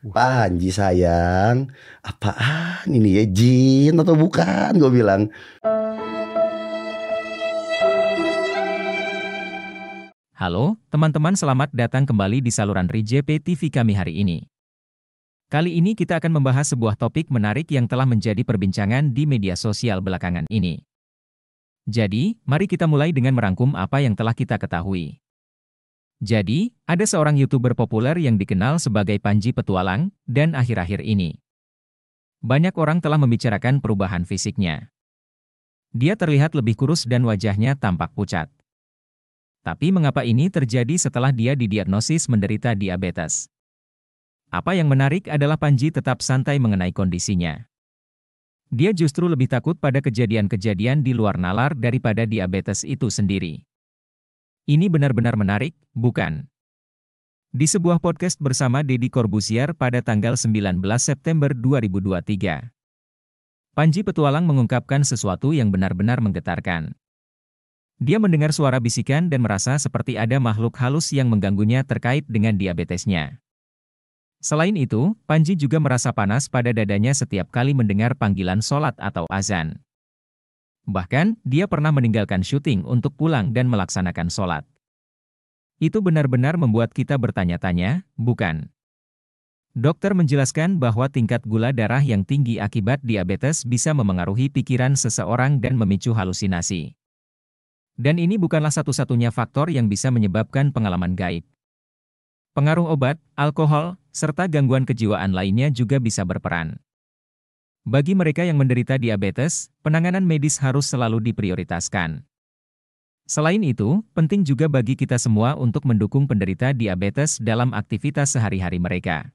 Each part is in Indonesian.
Panji sayang, apaan ini ya jin atau bukan? Gue bilang. Halo, teman-teman selamat datang kembali di saluran RIJP TV kami hari ini. Kali ini kita akan membahas sebuah topik menarik yang telah menjadi perbincangan di media sosial belakangan ini. Jadi, mari kita mulai dengan merangkum apa yang telah kita ketahui. Jadi, ada seorang YouTuber populer yang dikenal sebagai Panji Petualang, dan akhir-akhir ini. Banyak orang telah membicarakan perubahan fisiknya. Dia terlihat lebih kurus dan wajahnya tampak pucat. Tapi mengapa ini terjadi setelah dia didiagnosis menderita diabetes? Apa yang menarik adalah Panji tetap santai mengenai kondisinya. Dia justru lebih takut pada kejadian-kejadian di luar nalar daripada diabetes itu sendiri. Ini benar-benar menarik, bukan? Di sebuah podcast bersama Deddy Corbusier pada tanggal 19 September 2023. Panji Petualang mengungkapkan sesuatu yang benar-benar menggetarkan. Dia mendengar suara bisikan dan merasa seperti ada makhluk halus yang mengganggunya terkait dengan diabetesnya. Selain itu, Panji juga merasa panas pada dadanya setiap kali mendengar panggilan sholat atau azan. Bahkan, dia pernah meninggalkan syuting untuk pulang dan melaksanakan sholat. Itu benar-benar membuat kita bertanya-tanya, bukan? Dokter menjelaskan bahwa tingkat gula darah yang tinggi akibat diabetes bisa memengaruhi pikiran seseorang dan memicu halusinasi. Dan ini bukanlah satu-satunya faktor yang bisa menyebabkan pengalaman gaib. Pengaruh obat, alkohol, serta gangguan kejiwaan lainnya juga bisa berperan. Bagi mereka yang menderita diabetes, penanganan medis harus selalu diprioritaskan. Selain itu, penting juga bagi kita semua untuk mendukung penderita diabetes dalam aktivitas sehari-hari mereka.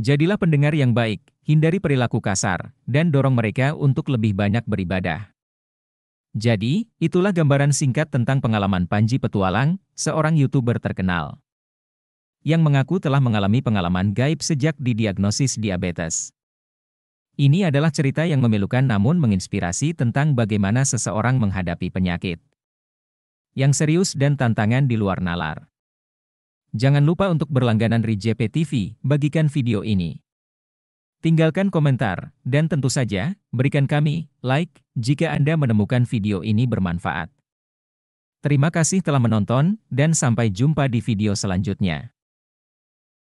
Jadilah pendengar yang baik, hindari perilaku kasar, dan dorong mereka untuk lebih banyak beribadah. Jadi, itulah gambaran singkat tentang pengalaman Panji Petualang, seorang YouTuber terkenal. Yang mengaku telah mengalami pengalaman gaib sejak didiagnosis diabetes. Ini adalah cerita yang memilukan namun menginspirasi tentang bagaimana seseorang menghadapi penyakit yang serius dan tantangan di luar nalar. Jangan lupa untuk berlangganan RIJP TV, bagikan video ini. Tinggalkan komentar, dan tentu saja, berikan kami like jika Anda menemukan video ini bermanfaat. Terima kasih telah menonton, dan sampai jumpa di video selanjutnya.